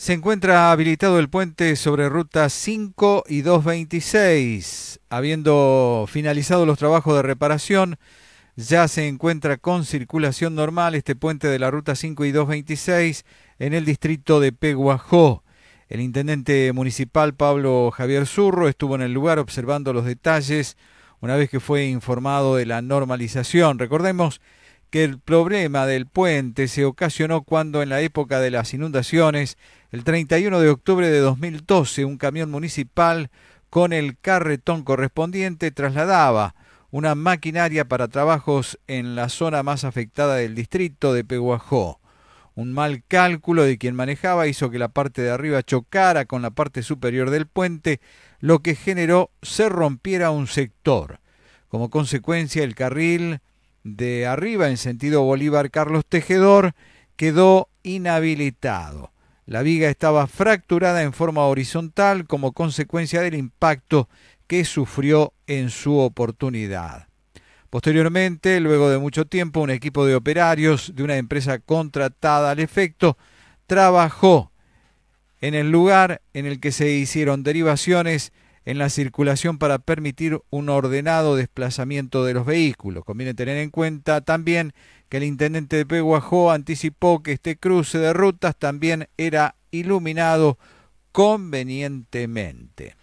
Se encuentra habilitado el puente sobre rutas 5 y 226. Habiendo finalizado los trabajos de reparación, ya se encuentra con circulación normal este puente de la ruta 5 y 226 en el distrito de Peguajó. El intendente municipal Pablo Javier Zurro estuvo en el lugar observando los detalles una vez que fue informado de la normalización. Recordemos que el problema del puente se ocasionó cuando en la época de las inundaciones el 31 de octubre de 2012, un camión municipal con el carretón correspondiente trasladaba una maquinaria para trabajos en la zona más afectada del distrito de Peguajó. Un mal cálculo de quien manejaba hizo que la parte de arriba chocara con la parte superior del puente, lo que generó se rompiera un sector. Como consecuencia, el carril de arriba en sentido Bolívar Carlos Tejedor quedó inhabilitado. La viga estaba fracturada en forma horizontal como consecuencia del impacto que sufrió en su oportunidad. Posteriormente, luego de mucho tiempo, un equipo de operarios de una empresa contratada al efecto trabajó en el lugar en el que se hicieron derivaciones en la circulación para permitir un ordenado desplazamiento de los vehículos. Conviene tener en cuenta también que el intendente de Peguajó anticipó que este cruce de rutas también era iluminado convenientemente.